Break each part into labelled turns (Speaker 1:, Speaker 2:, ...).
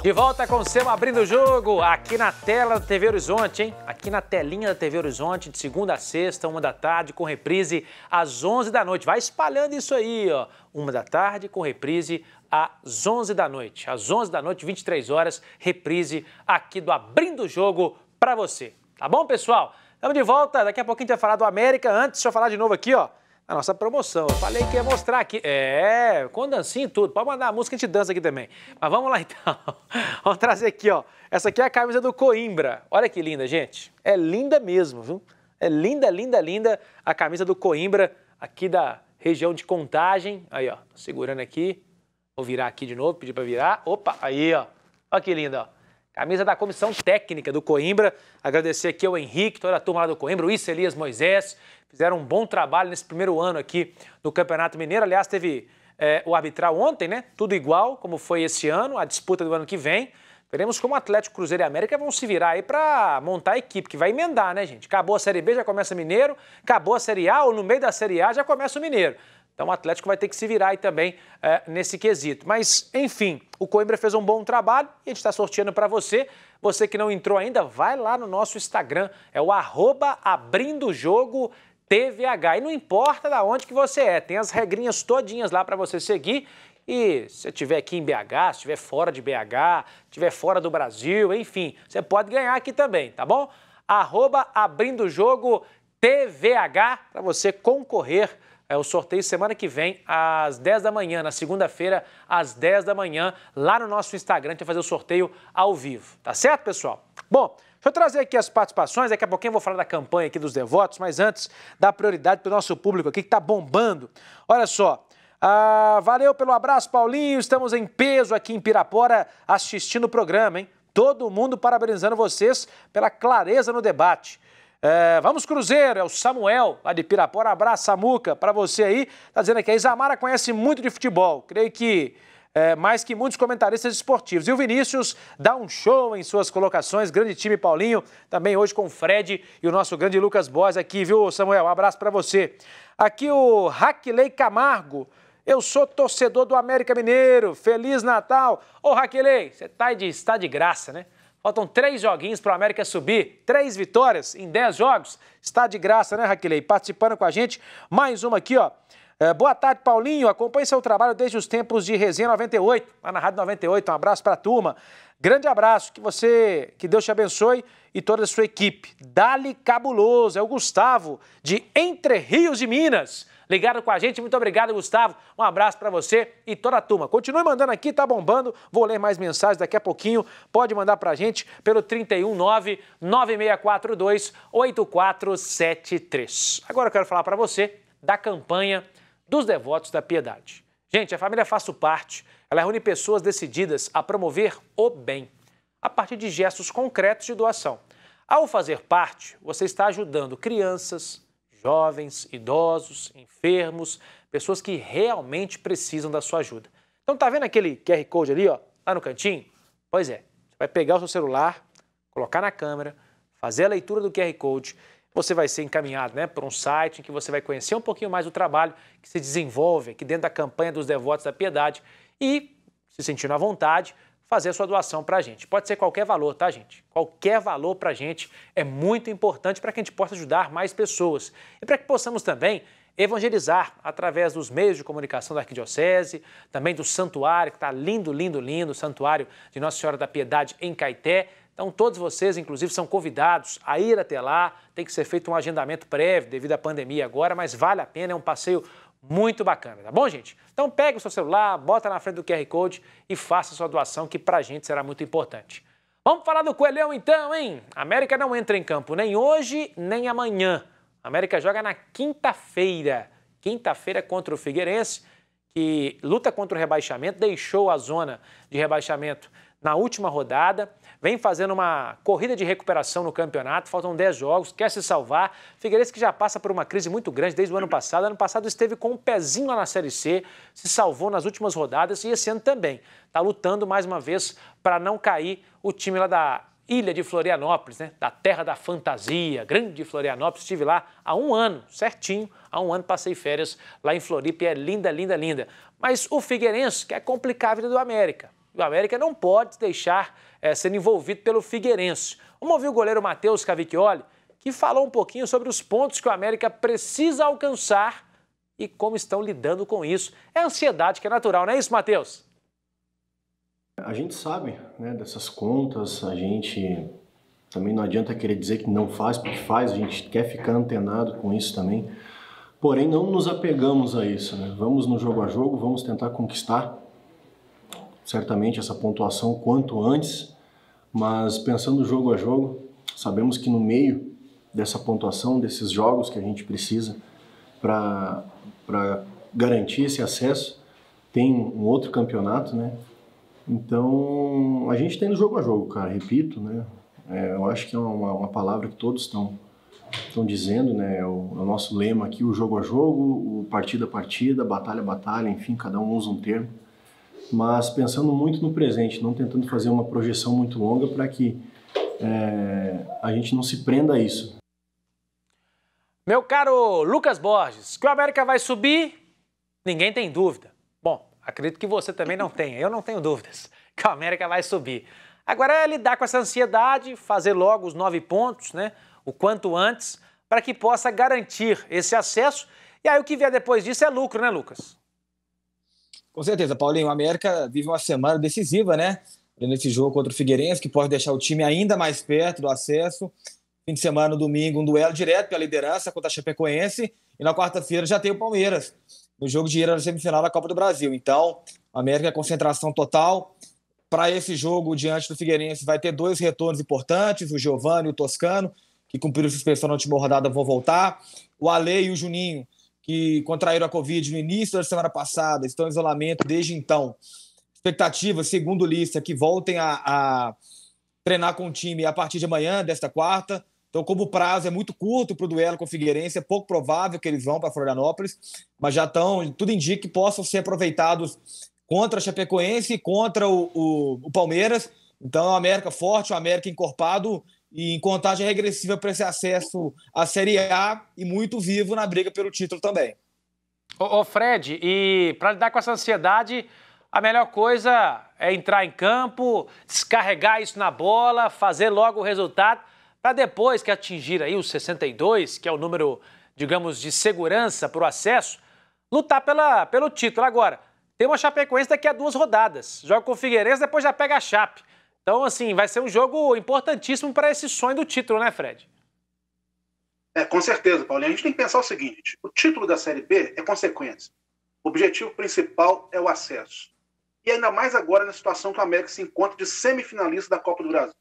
Speaker 1: De volta com o seu Abrindo o Jogo, aqui na tela da TV Horizonte, hein? Aqui na telinha da TV Horizonte, de segunda a sexta, uma da tarde, com reprise às 11 da noite. Vai espalhando isso aí, ó. Uma da tarde, com reprise às 11 da noite. Às 11 da noite, 23 horas, reprise aqui do Abrindo o Jogo para você. Tá bom, pessoal? Estamos de volta, daqui a pouquinho a gente vai falar do América. Antes, deixa eu falar de novo aqui, ó a nossa promoção. Eu falei que ia mostrar aqui. É, com dancinha e tudo. Pode mandar a música, a gente dança aqui também. Mas vamos lá então. vamos trazer aqui, ó. Essa aqui é a camisa do Coimbra. Olha que linda, gente. É linda mesmo, viu? É linda, linda, linda a camisa do Coimbra aqui da região de Contagem. Aí, ó. Segurando aqui. Vou virar aqui de novo, pedir para virar. Opa, aí, ó. Olha que linda, ó. Camisa da comissão técnica do Coimbra. Agradecer aqui ao Henrique, toda a turma lá do Coimbra, o Isso Elias Moisés. Fizeram um bom trabalho nesse primeiro ano aqui no Campeonato Mineiro. Aliás, teve é, o arbitral ontem, né? Tudo igual, como foi esse ano, a disputa do ano que vem. Veremos como Atlético, Cruzeiro e América vão se virar aí para montar a equipe, que vai emendar, né, gente? Acabou a Série B, já começa Mineiro. Acabou a Série A, ou no meio da Série A, já começa o Mineiro. Então o Atlético vai ter que se virar aí também é, nesse quesito. Mas, enfim, o Coimbra fez um bom trabalho e a gente está sorteando para você. Você que não entrou ainda, vai lá no nosso Instagram, é o arroba abrindo jogo TVH. E não importa da onde que você é, tem as regrinhas todinhas lá para você seguir. E se estiver aqui em BH, se estiver fora de BH, estiver fora do Brasil, enfim, você pode ganhar aqui também, tá bom? Arroba abrindo jogo TVH para você concorrer é, o sorteio semana que vem, às 10 da manhã, na segunda-feira, às 10 da manhã, lá no nosso Instagram, a gente vai fazer o sorteio ao vivo. Tá certo, pessoal? Bom, Deixa eu trazer aqui as participações, daqui a pouquinho eu vou falar da campanha aqui dos devotos, mas antes, dá prioridade para o nosso público aqui que está bombando. Olha só, ah, valeu pelo abraço, Paulinho, estamos em peso aqui em Pirapora assistindo o programa, hein? Todo mundo parabenizando vocês pela clareza no debate. É, vamos Cruzeiro, é o Samuel, lá de Pirapora. Abraço, Samuca, para você aí. Tá dizendo aqui, a Isamara conhece muito de futebol. Creio que é, mais que muitos comentaristas esportivos. E o Vinícius dá um show em suas colocações. Grande time, Paulinho. Também hoje com o Fred e o nosso grande Lucas Boas aqui, viu, Samuel? Um abraço para você. Aqui o Raquelei Camargo. Eu sou torcedor do América Mineiro. Feliz Natal. Ô, Raquelei, você tá de, está de graça, né? Faltam três joguinhos para o América subir. Três vitórias em dez jogos. Está de graça, né, Raquelei? Participando com a gente. Mais uma aqui, ó. É, boa tarde, Paulinho. Acompanhe seu trabalho desde os tempos de Resenha 98, lá na Rádio 98. Um abraço para a turma. Grande abraço, que você, que Deus te abençoe e toda a sua equipe. Dali Cabuloso, é o Gustavo, de Entre Rios de Minas. Ligado com a gente, muito obrigado, Gustavo. Um abraço para você e toda a turma. Continue mandando aqui, tá bombando. Vou ler mais mensagens daqui a pouquinho. Pode mandar para a gente pelo 319-9642-8473. Agora eu quero falar para você da campanha dos Devotos da Piedade. Gente, a família Faço Parte, ela reúne pessoas decididas a promover o bem a partir de gestos concretos de doação. Ao fazer parte, você está ajudando crianças, jovens, idosos, enfermos, pessoas que realmente precisam da sua ajuda. Então tá vendo aquele QR Code ali, ó, lá no cantinho? Pois é, você vai pegar o seu celular, colocar na câmera, fazer a leitura do QR Code, você vai ser encaminhado né, para um site em que você vai conhecer um pouquinho mais o trabalho que se desenvolve aqui dentro da campanha dos devotos da piedade e, se sentindo à vontade, fazer a sua doação para a gente. Pode ser qualquer valor, tá, gente? Qualquer valor para a gente é muito importante para que a gente possa ajudar mais pessoas e para que possamos também evangelizar através dos meios de comunicação da Arquidiocese, também do santuário, que está lindo, lindo, lindo, o santuário de Nossa Senhora da Piedade em Caeté. Então, todos vocês, inclusive, são convidados a ir até lá. Tem que ser feito um agendamento prévio devido à pandemia agora, mas vale a pena, é um passeio muito bacana, tá bom, gente? Então pega o seu celular, bota na frente do QR Code e faça sua doação, que pra gente será muito importante. Vamos falar do Coelhão então, hein? A América não entra em campo nem hoje, nem amanhã. A América joga na quinta-feira. Quinta-feira contra o Figueirense, que luta contra o rebaixamento, deixou a zona de rebaixamento na última rodada, vem fazendo uma corrida de recuperação no campeonato, faltam 10 jogos, quer se salvar. Figueirense que já passa por uma crise muito grande desde o ano passado. Ano passado esteve com um pezinho lá na Série C, se salvou nas últimas rodadas e esse ano também. Está lutando mais uma vez para não cair o time lá da ilha de Florianópolis, né? da terra da fantasia, grande Florianópolis. Estive lá há um ano, certinho, há um ano passei férias lá em Floripa e é linda, linda, linda. Mas o Figueirense quer complicar a vida do América o América não pode deixar é, eh, sendo envolvido pelo Figueirense. Vamos ouvir o goleiro Matheus Cavicchioli, que falou um pouquinho sobre os pontos que o América precisa alcançar e como estão lidando com isso. É ansiedade que é natural, não é isso, Matheus?
Speaker 2: A gente sabe né, dessas contas, a gente também não adianta querer dizer que não faz, porque faz, a gente quer ficar antenado com isso também. Porém, não nos apegamos a isso. Né? Vamos no jogo a jogo, vamos tentar conquistar certamente essa pontuação quanto antes, mas pensando jogo a jogo, sabemos que no meio dessa pontuação, desses jogos que a gente precisa para garantir esse acesso, tem um outro campeonato, né? Então, a gente tem tá no jogo a jogo, cara, repito, né? É, eu acho que é uma, uma palavra que todos estão estão dizendo, né? É o, é o, nosso lema aqui, o jogo a jogo, o partida a partida, batalha a batalha, enfim, cada um usa um termo mas pensando muito no presente, não tentando fazer uma projeção muito longa para que é, a gente não se prenda a isso.
Speaker 1: Meu caro Lucas Borges, que o América vai subir, ninguém tem dúvida. Bom, acredito que você também não tenha, eu não tenho dúvidas que o América vai subir. Agora é lidar com essa ansiedade, fazer logo os nove pontos, né? O quanto antes, para que possa garantir esse acesso. E aí o que vier depois disso é lucro, né, Lucas?
Speaker 3: Com certeza, Paulinho, o América vive uma semana decisiva, né? Nesse jogo contra o Figueirense, que pode deixar o time ainda mais perto do acesso. Fim de semana, no domingo, um duelo direto pela liderança contra a Chapecoense. E na quarta-feira já tem o Palmeiras, no jogo de ira na semifinal da Copa do Brasil. Então, América é concentração total. Para esse jogo, diante do Figueirense, vai ter dois retornos importantes, o Giovani e o Toscano, que cumpriram suspensão na última rodada, vão voltar. O Ale e o Juninho que contraíram a Covid no início da semana passada, estão em isolamento desde então. Expectativa, segundo lista, que voltem a, a treinar com o time a partir de amanhã, desta quarta. Então, como o prazo é muito curto para o duelo com o Figueirense, é pouco provável que eles vão para Florianópolis, mas já estão, tudo indica que possam ser aproveitados contra a Chapecoense e contra o, o, o Palmeiras. Então, o é América forte, o América encorpado e em contagem regressiva para esse acesso à Série A e muito vivo na briga pelo título também.
Speaker 1: Ô, Fred, e para lidar com essa ansiedade, a melhor coisa é entrar em campo, descarregar isso na bola, fazer logo o resultado, para depois que atingir aí os 62, que é o número, digamos, de segurança para o acesso, lutar pela, pelo título. Agora, tem uma Chapecoense daqui a duas rodadas. Joga com o Figueirense, depois já pega a Chape. Então, assim, vai ser um jogo importantíssimo para esse sonho do título, né, Fred?
Speaker 2: É, com certeza, Paulinho. A gente tem que pensar o seguinte: o título da Série B é consequência. O objetivo principal é o acesso. E ainda mais agora na situação que o América se encontra de semifinalista da Copa do Brasil.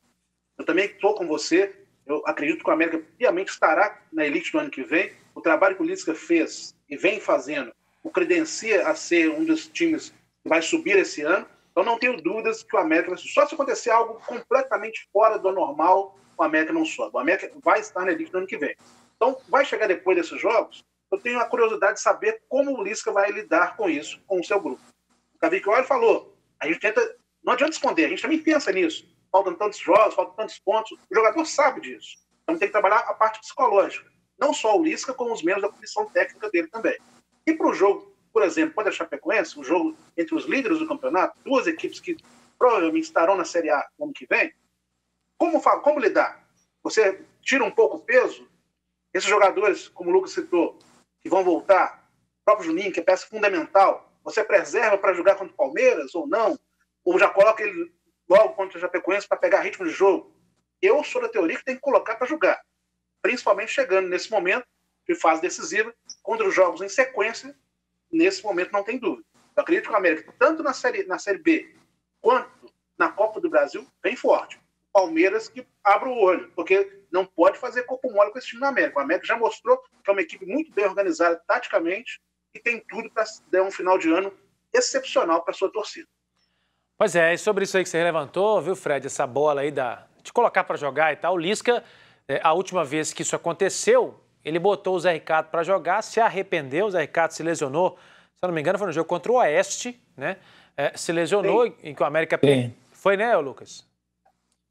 Speaker 2: Eu também estou com você. Eu acredito que o América piamente estará na elite do ano que vem. O trabalho que o Lisca fez e vem fazendo o credencia a ser um dos times que vai subir esse ano. Então não tenho dúvidas que o América, só se acontecer algo completamente fora do normal, o América não sobe. O América vai estar na elite no ano que vem. Então vai chegar depois desses jogos, eu tenho a curiosidade de saber como o Lisca vai lidar com isso, com o seu grupo. O Cavicchioli falou, a gente tenta, não adianta esconder, a gente também pensa nisso. Faltam tantos jogos, faltam tantos pontos, o jogador sabe disso. Então tem que trabalhar a parte psicológica. Não só o Lisca, como os membros da comissão técnica dele também. E para o jogo por exemplo, pode a Chapecoense, um jogo entre os líderes do campeonato, duas equipes que provavelmente estarão na Série A no ano que vem, como, como lidar? Você tira um pouco o peso, esses jogadores, como o Lucas citou, que vão voltar, o próprio Juninho, que é peça fundamental, você preserva para jogar contra o Palmeiras ou não? Ou já coloca ele logo contra o Chapecoense para pegar ritmo de jogo? Eu sou da teoria que tem que colocar para jogar, principalmente chegando nesse momento de fase decisiva, contra os jogos em sequência, nesse momento não tem dúvida. Eu acredito que o América, tanto na série, na série B quanto na Copa do Brasil, vem forte. Palmeiras que abre o olho, porque não pode fazer corpo mole com esse time do América. O América já mostrou que é uma equipe muito bem organizada taticamente e tem tudo para dar um final de ano excepcional para sua torcida.
Speaker 1: Pois é, e sobre isso aí que você levantou, viu, Fred, essa bola aí da, de colocar para jogar e tal, o Lisca, é, a última vez que isso aconteceu, ele botou o Zé Ricardo para jogar, se arrependeu, o Zé Ricardo se lesionou, se eu não me engano, foi no jogo contra o Oeste, né? É, se lesionou Sim. em que o América Sim. foi, né, Lucas?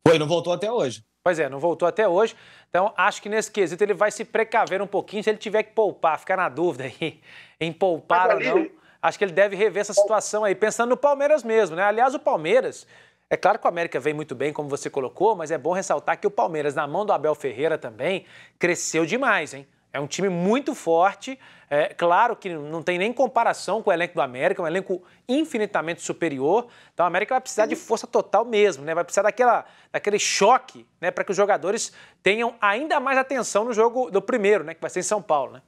Speaker 1: Foi, não voltou até hoje. Pois é, não voltou até hoje. Então, acho que nesse quesito ele vai se precaver um pouquinho se ele tiver que poupar, ficar na dúvida aí em poupar Mas, ou não. Ali... Acho que ele deve rever essa situação aí, pensando no Palmeiras mesmo, né? Aliás, o Palmeiras é claro que o América vem muito bem, como você colocou, mas é bom ressaltar que o Palmeiras, na mão do Abel Ferreira também, cresceu demais, hein? É um time muito forte, é, claro que não tem nem comparação com o elenco do América, é um elenco infinitamente superior. Então o América vai precisar de força total mesmo, né? Vai precisar daquela, daquele choque, né? Para que os jogadores tenham ainda mais atenção no jogo do primeiro, né? Que vai ser em São Paulo, né?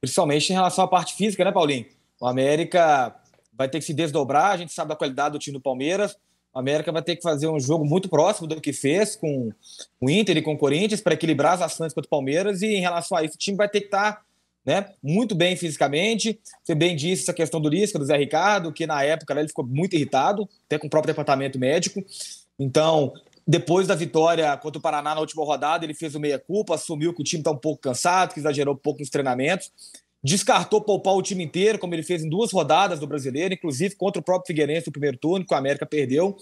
Speaker 3: Principalmente em relação à parte física, né, Paulinho? O América vai ter que se desdobrar. A gente sabe da qualidade do time do Palmeiras. O América vai ter que fazer um jogo muito próximo do que fez com o Inter e com o Corinthians para equilibrar as ações contra o Palmeiras. E em relação a isso, o time vai ter que estar tá, né, muito bem fisicamente. Você bem disse essa questão do Lisca, do Zé Ricardo, que na época né, ele ficou muito irritado, até com o próprio departamento médico. Então, depois da vitória contra o Paraná na última rodada, ele fez o meia-culpa, assumiu que o time está um pouco cansado, que exagerou um pouco nos treinamentos descartou poupar o time inteiro, como ele fez em duas rodadas do brasileiro, inclusive contra o próprio Figueirense no primeiro turno, que o América perdeu.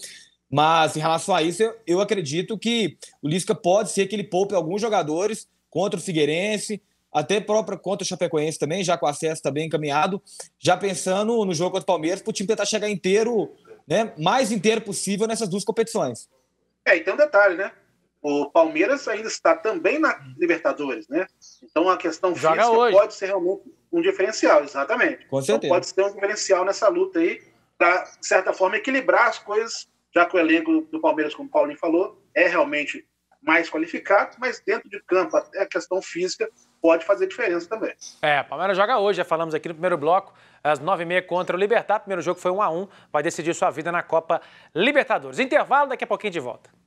Speaker 3: Mas em relação a isso, eu, acredito que o Lisca pode ser que ele poupe alguns jogadores contra o Figueirense, até própria contra o Chapecoense também, já com acesso também encaminhado, já pensando no jogo contra o Palmeiras, para o time tentar chegar inteiro, né, mais inteiro possível nessas duas competições.
Speaker 2: É, e tem um detalhe, né? O Palmeiras ainda está também na Libertadores, né? Então a questão Joga física hoje. pode ser realmente um diferencial, exatamente. Com então, certeza. Então, pode ser um diferencial nessa luta aí, para, de certa forma, equilibrar as coisas, já que o elenco do Palmeiras, como o Paulinho falou, é realmente mais qualificado, mas dentro de campo, até a questão física pode fazer diferença também.
Speaker 1: É, Palmeiras joga hoje, já falamos aqui no primeiro bloco, às 9h30 contra o Libertar. Primeiro jogo foi 1 a 1 vai decidir sua vida na Copa Libertadores. Intervalo, daqui a pouquinho de volta.